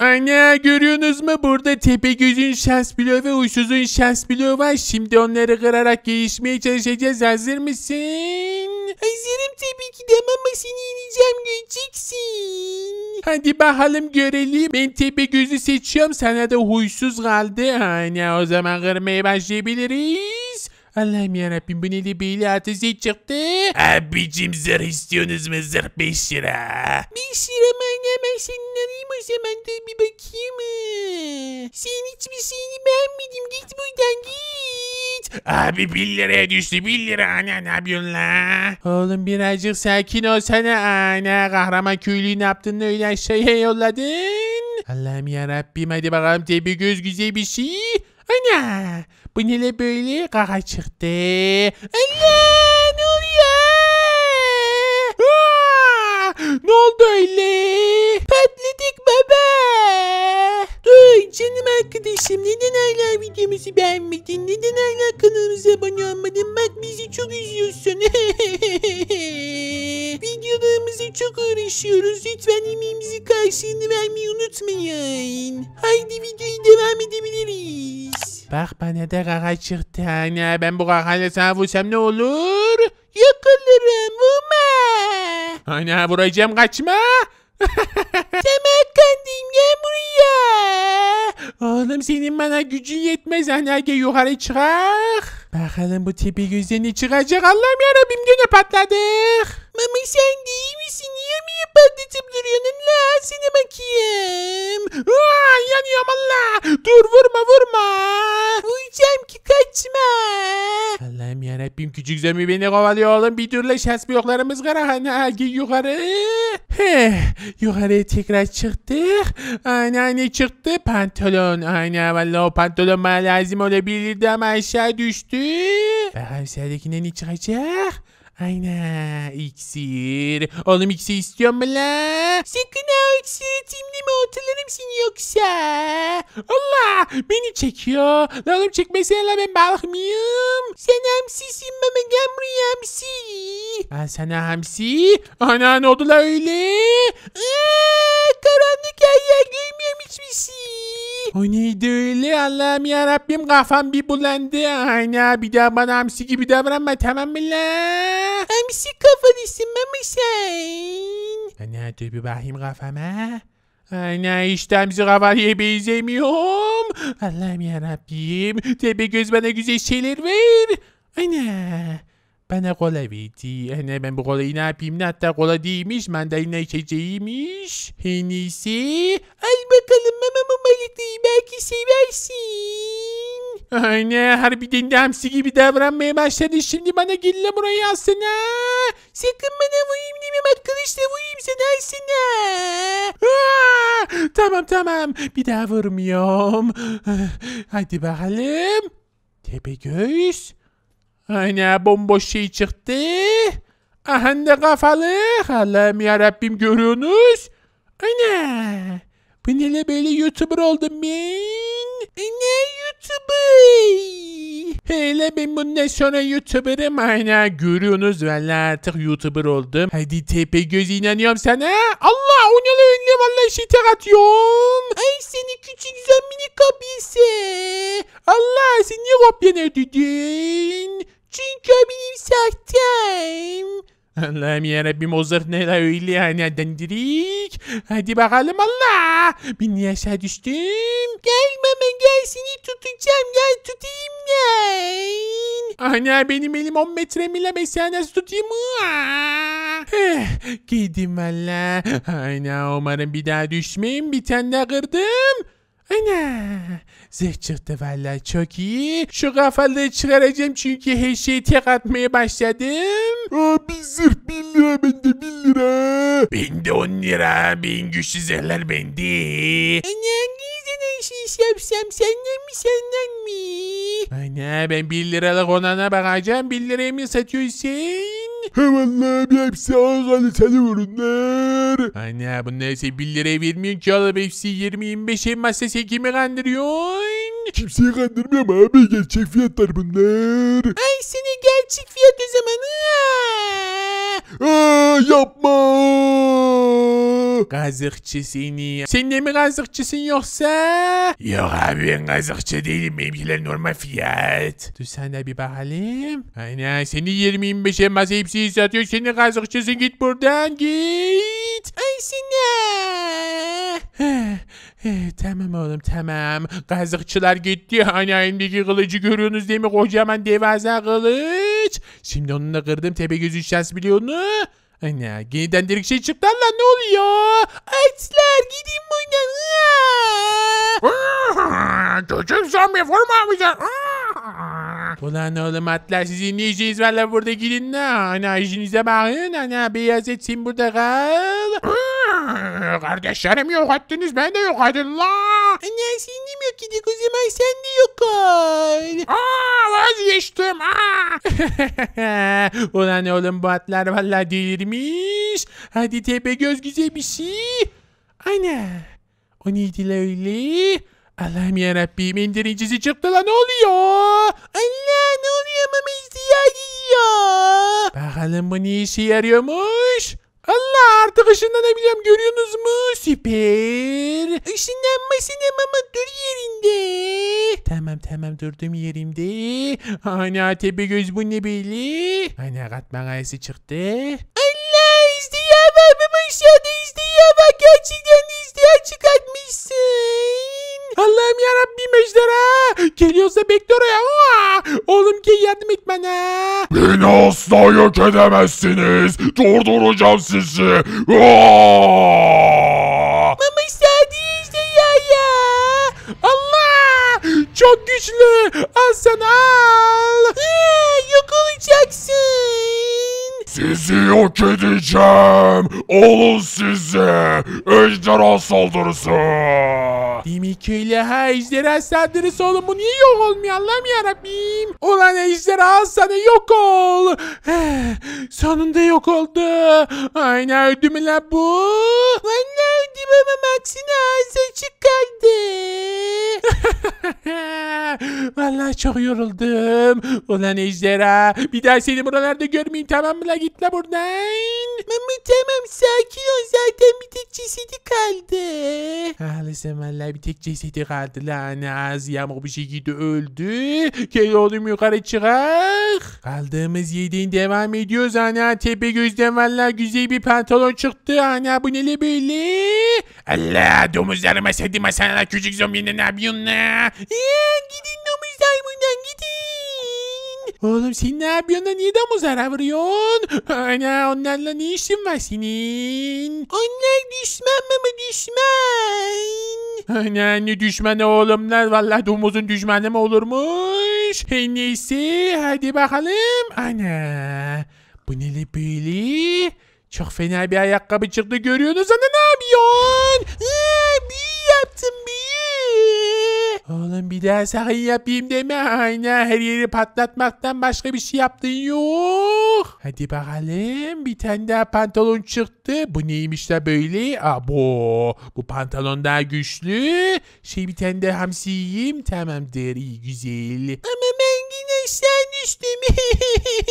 Anne görüyorsunuz mu burada Tepegöz'ün şans bloğu ve Uysuz'un şans bloğu var. Şimdi onları kırarak gelişmeye çalışacağız. Hazır mısın? Hazırım tabii ki de ama seni yeneceğim göreceksin. Hadi bakalım görelim. Ben tepe gözü seçiyorum sana da huysuz kaldı. Anne o zaman kırmaya başlayabiliriz. Allah'ım yarabbim bu neyle böyle ateşe çıktı? Abicim zırh istiyorsunuz mu zırh 5 lira? 5 lira mı hemen senin arayayım o zaman dur bir bakayım. Sen hiçbir şeyini beğenmedim git buradan git. Abi 1 liraya düştü 1 lira ana ne yapıyorsun la? Oğlum birazcık sakin olsana ana kahraman köylüyü ne yaptın öyle aşağıya yolladın? Allah'ım yarabbim hadi bakalım tepe göz güzel bir şey. Ana bu nele böyle kaka çıktı. Allah ne oluyor? ne oldu öyle? Patladık baba. Duy canım arkadaşım neden hala videomuzu beğenmedin? Neden hala kanalımıza abone olmadın? Bak bizi çok üzüyorsun. Yemeğimize çok uğraşıyoruz. Lütfen yemeğimizi karşılığını vermeyi unutmayın. Haydi videoyu devam edebiliriz. Bak bana da kaka çıktı hani. Ben bu kakayla sana vursam ne olur? Yakılırım vurma. Ana hani vuracağım kaçma. Temel kandim gel buraya. Oğlum senin bana gücün yetmez ana. Hani. Gel yukarı çıkar. Bakalım bu tipi gözden ne çıkacak Allah'ım yarabbim gene patladık. Mami sen değil ben de zıplıyorum la seni bakayım. Aa, yanıyorum Allah. Dur vurma vurma. Uyuyacağım ki kaçma. Allah'ım yarabbim küçük zemi beni kovalıyor oğlum. Bir türlü şans bloklarımız karahan. Gel yukarı. Heh, yukarıya tekrar çıktık. Ana ne çıktı? Pantolon. Ana valla o pantolon bana lazım olabilirdi ama aşağı düştü. Bakalım serdekine ne çıkacak? Aynen iksir. Oğlum iksir istiyor mu la? Sakın ha iksiri timleme oturlarım seni yoksa. Allah beni çekiyor. La oğlum çekmesene la ben balık mıyım? Sen hamsisin baba gel buraya hamsi. Ben sana hamsi. Ana ne oldu la öyle? Aa, karanlık her yer görmüyorum hiçbir şey. O neydi öyle? Allah'ım ya Rabbim kafam bir bulandı. Ayna bir daha bana hamsi gibi davranma tamam mı la? Hamsi kafanısın mı sen? Ana dur bir bakayım kafama. Ana işte hamsi kafaya benzemiyorum. Allah'ım ya Rabbim. Tepe göz bana güzel şeyler ver. Ana. Ben kola verdi. Anne eh, ben bu kolayı ne yapayım? Ne hatta kola değilmiş. Mandalina içeceğiymiş. En Al bakalım mamamı balıklıyı belki seversin. Anne harbiden de hamsi gibi davranmaya başladı. Şimdi bana gel la buraya alsana. Sakın bana vurayım demem arkadaşlar vurayım sana alsana. Ah, tamam tamam bir daha vurmuyorum. Ah, hadi bakalım. Tepegöz. Aynen bomboş şey çıktı. Aha kafalı. Allah'ım yarabbim görüyorsunuz. Ana. Bu neyle böyle YouTuber oldum ben? Ana e, YouTuber. Hele ben bundan sonra YouTuber'ım. Ana görüyorsunuz valla artık YouTuber oldum. Hadi tepe gözü inanıyorum sana. Allah o ne öyle valla şey tek atıyorum. Ay seni küçük zemmini kapısı. Allah seni kopyana dedin. Çünkü benim sahtem. Allah'ım yarabbim o zırh öyle yani dendirik. Hadi bakalım Allah. Ben niye düştüm? Gel mama gel seni tutacağım gel tutayım ben. Ana benim elim 10 metre mi ben seni nasıl tutayım? Gidim valla. Ana umarım bir daha düşmeyim bir tane kırdım. Ana. Zehçırtı vallahi çok iyi. Şu kafaları çıkaracağım çünkü her şeyi tek atmaya başladım. Aa, bir zırh bin lira bende bin lira. Bende on lira. Bin güçlü zırhlar bende. Ana şey yapsam senden mi senden mi? Ana ben 1 liralık onana bakacağım. 1 liraya mı satıyorsun? He vallahi bir hepsi kaliteli hani ürünler. Ana bunlar ise 1 liraya vermiyorsun ki alıp hepsi 20-25 elmasla sen kimi kandırıyorsun? Kimseyi kandırmıyorum abi gerçek fiyatlar bunlar. Ay seni gerçek fiyat o zaman. Aa, yapma. Kazıkçı seni. Sen de mi kazıkçısın yoksa? Yok abi ben kazıkçı değilim. Benimkiler normal fiyat. Dur sana bir bakalım. Ana seni 20-25'e masa hepsini satıyor. Sen de kazıkçısın git buradan git. Ay sana. tamam oğlum tamam. Kazıkçılar gitti. Hani bir kılıcı görüyorsunuz değil mi? Kocaman devasa kılıç. Şimdi onunla kırdım tepe gözü şans biliyor musun? ne, yeniden direkt şey çıktı lan ne oluyor? Açlar gidin buradan. Küçük zombi vurma bize. Ulan oğlum atlar sizin ne işiniz var lan burada gidin ne, Ana işinize bakın. Ana beyaz etsin burada kal. Kardeşlerim yok ettiniz ben de yok edin lan. Anne senin yok gidik o zaman sen de yok ol. Aa vazgeçtim. Aa. Ulan oğlum bu atlar valla delirmiş. Hadi tepe göz güzel bir şey. Ana. O neydi la öyle? Allah'ım yarabbim indiricisi çıktı lan ne oluyor? Allah ne oluyor mama ihtiyacı ya. Bakalım bu ne işe yarıyormuş? Allah artık ışınlanabiliyorum görüyorsunuz mu? Süper. Işınlanmasın sinemama dur yerinde. Tamam tamam durdum yerimde. Ana hani tepe göz bu ne böyle? Ana hani katman ayası çıktı. Allah izdiye babam mı? Aşağıda izdiye var. Gerçekten izdiye çıkartmışsın. Allah'ım yarabbim ejderha. Geliyorsa bekle oraya. Oğlum gel yardım et bana. Beni asla yok edemezsiniz. Durduracağım sizi. Aa! Mama istediği ejderha ya. Allah. Çok güçlü. Al sen al. yok olacaksın. Sizi yok edeceğim. Olun size. Ejderha saldırısı. Demek öyle ha ejderha saldırısı oğlum bu niye yok olmuyor Allah'ım yarabbim. Ulan ejderha sana yok ol. Sonunda yok oldu. Aynen öldü mü lan bu? Anne Öğrendim ama Max'in ağzı çıkardı. Vallahi çok yoruldum. Ulan ejderha bir daha seni buralarda görmeyin tamam mı la git la buradan. Mama tamam sakin ol zaten bir tek cesedi kaldı. Haklısın vallahi bir tek cesedi kaldı lan hani az yağmur bir şekilde öldü. Gel oğlum yukarı çıkar. Kaldığımız yediğin devam ediyoruz ana hani tepe gözden vallahi güzel bir pantolon çıktı ana hani bu ne böyle. Allah domuzlarıma sedim sana küçük zombinin ne yapıyorsun la? gidin domuzlar bundan gidin. Oğlum sen ne yapıyorsun da niye domuzlara vuruyorsun? Ana onlarla ne işin var senin? Onlar düşman mı düşman? Ana ne düşmanı oğlumlar vallahi domuzun düşmanı mı olurmuş? Hey neyse hadi bakalım. Ana bu ne böyle? Çok fena bir ayakkabı çıktı görüyorsunuz. anne ne yapıyorsun? Ee, büyü yaptım büyü. Oğlum bir daha sakın yapayım deme. Aynen her yeri patlatmaktan başka bir şey yaptın yok. Hadi bakalım bir tane daha pantolon çıktı. Bu neymiş de böyle? Abo bu pantolon daha güçlü. Şey bir tane de hamsi yiyeyim. Tamamdır iyi güzel. Ama ben yine sen düştüm.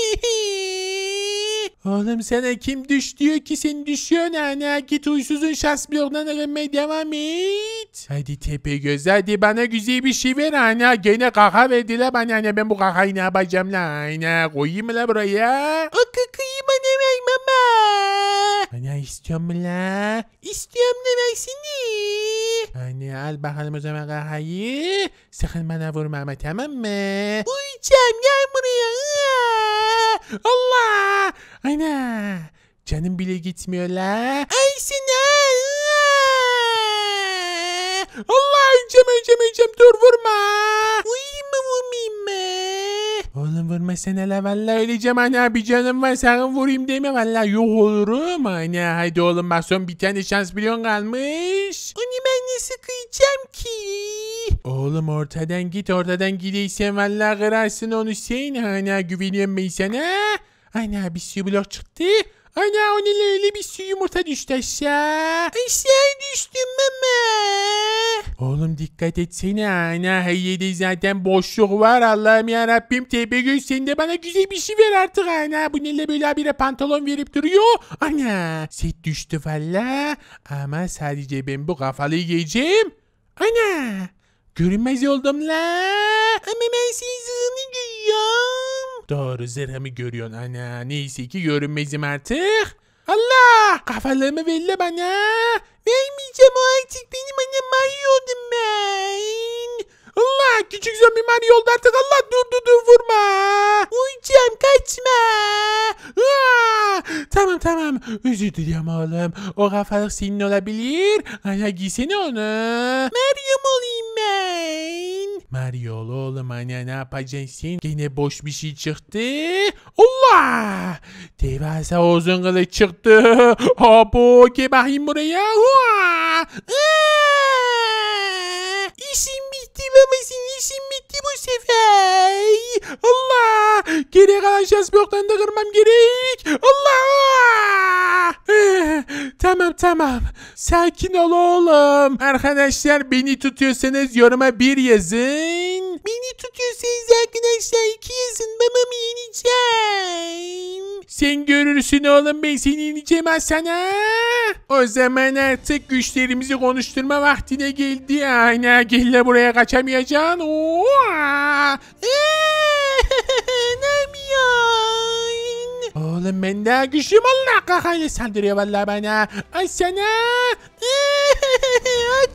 Oğlum sana kim düş diyor ki sen düşüyorsun ana. Git uysuzun şans bloğundan aranmaya devam et. Hadi tepe göz hadi bana güzel bir şey ver anne. Gene kaka verdiler bana ana. Ben bu kakayı ne yapacağım la ana. Koyayım la buraya? O kakayı bana ver mama. Ana istiyor la? İstiyorum ne seni? Anne al bakalım o zaman kahayı. Sakın bana vurma ama tamam mı? Uyuyacağım gel buraya. Allah! Ana! Canım bile gitmiyor la. Ay sana! Allah öleceğim öleceğim öleceğim dur vurma. Uyuyayım vurmayayım mı? Oğlum vurma sen la valla öleceğim ana bir canım var sakın vurayım deme valla yok olurum ana. Haydi oğlum bak son bir tane şans milyon kalmış. Onu ben ne sıkayacağım ki? Oğlum ortadan git ortadan gideysen valla kırarsın onu sen. Ana güveniyorum ben sana. Ana bir sürü blok çıktı. Ana o neler öyle bir sürü yumurta düştü aşağı. Aşağı düştüm mama. Oğlum dikkat etsene ana. Her zaten boşluk var. Allah'ım yarabbim Tepegöz sen de bana güzel bir şey ver artık ana. Bu neler böyle abire pantolon verip duruyor. Ana set düştü valla. Ama sadece ben bu kafalı giyeceğim. Ana. Görünmez oldum la. Ama ben sizini görüyorum. Doğru zırhımı görüyorsun ana. Neyse ki görünmezim artık. Allah kafalarımı ver bana. Vermeyeceğim o artık benim annem Mario'dum ben. Allah küçük zombi Mario oldu artık Allah dur dur dur vurma. Uyuyacağım kaçma. Aa! Ah! Tamam tamam özür dilerim oğlum. O kafalık senin olabilir. Ana giysene onu. Meryem olayım ben. Mario ol oğlum ana ne yapacaksın? Gene boş bir şey çıktı. Allah! Devasa uzun kılıç çıktı. Abo gel bakayım buraya. Aa! İşim bitti babasın işim gitti bu sefer. Allah! Geriye kalan şans bloklarını da kırmam gerek. Allah! tamam tamam. Sakin ol oğlum. Arkadaşlar beni tutuyorsanız yoruma bir yazın. Beni tutuyorsanız arkadaşlar iki yazın. Babamı yeneceğim. Sen gör görürsün oğlum ben seni ineceğim sana. O zaman artık güçlerimizi konuşturma vaktine geldi. Aynen gelle buraya kaçamayacaksın. Oo. Oğlum ben de güçlüyüm Allah kahayla saldırıyor vallahi bana. Ay sana.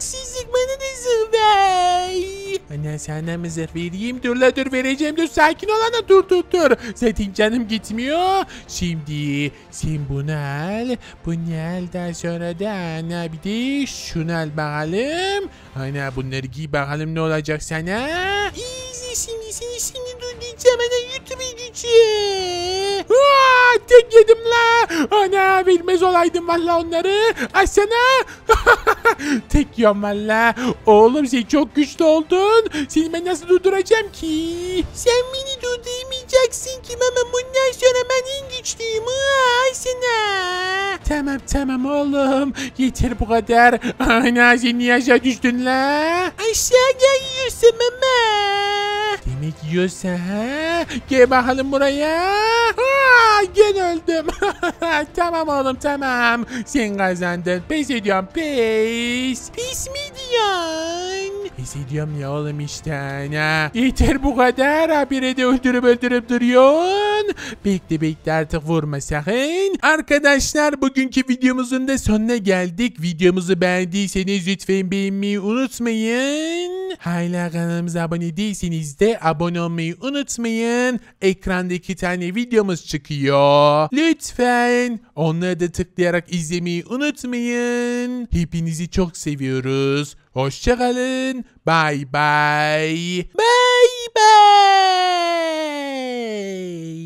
Ben ee, senden mızır vereyim. Dur la dur vereceğim. Dur sakin olana dur dur dur. Zaten canım gitmiyor. Şimdi sen bunu al. Bunu al daha sonra da ana bir de şunu al bakalım. Ana bunları giy bakalım ne olacak sana. İyi şimdi seni şimdi dur diyeceğim. Ana YouTube'a gideceğim. Tek yedim la. Ana bilmez olaydım valla onları. Açsana. Tek yiyorum valla. Oğlum sen çok güçlü oldun. Seni ben nasıl durduracağım ki? Sen beni durduramayacaksın ki mama bundan sonra ben en güçlüyüm. Açsana. Tamam tamam oğlum. Yeter bu kadar. Ana sen niye aşağı düştün la? Aşağıya yiyorsun mama. Demek yiyorsa ha? Gel bakalım buraya gene öldüm. tamam oğlum tamam. Sen kazandın. Pes ediyorum pes. Pes mi diyorsun? Pes ediyorum ya oğlum işte. Ana. Yeter bu kadar. Habire de öldürüp öldürüp duruyorsun. Bekle bekle artık vurma sakın. Arkadaşlar bugünkü videomuzun da sonuna geldik. Videomuzu beğendiyseniz lütfen beğenmeyi unutmayın. Hala kanalımıza abone değilseniz de abone olmayı unutmayın. Ekrandaki tane videomuz çıkıyor. Lütfen onları da tıklayarak izlemeyi unutmayın. Hepinizi çok seviyoruz. Hoşçakalın. Bay bay. Bay bay.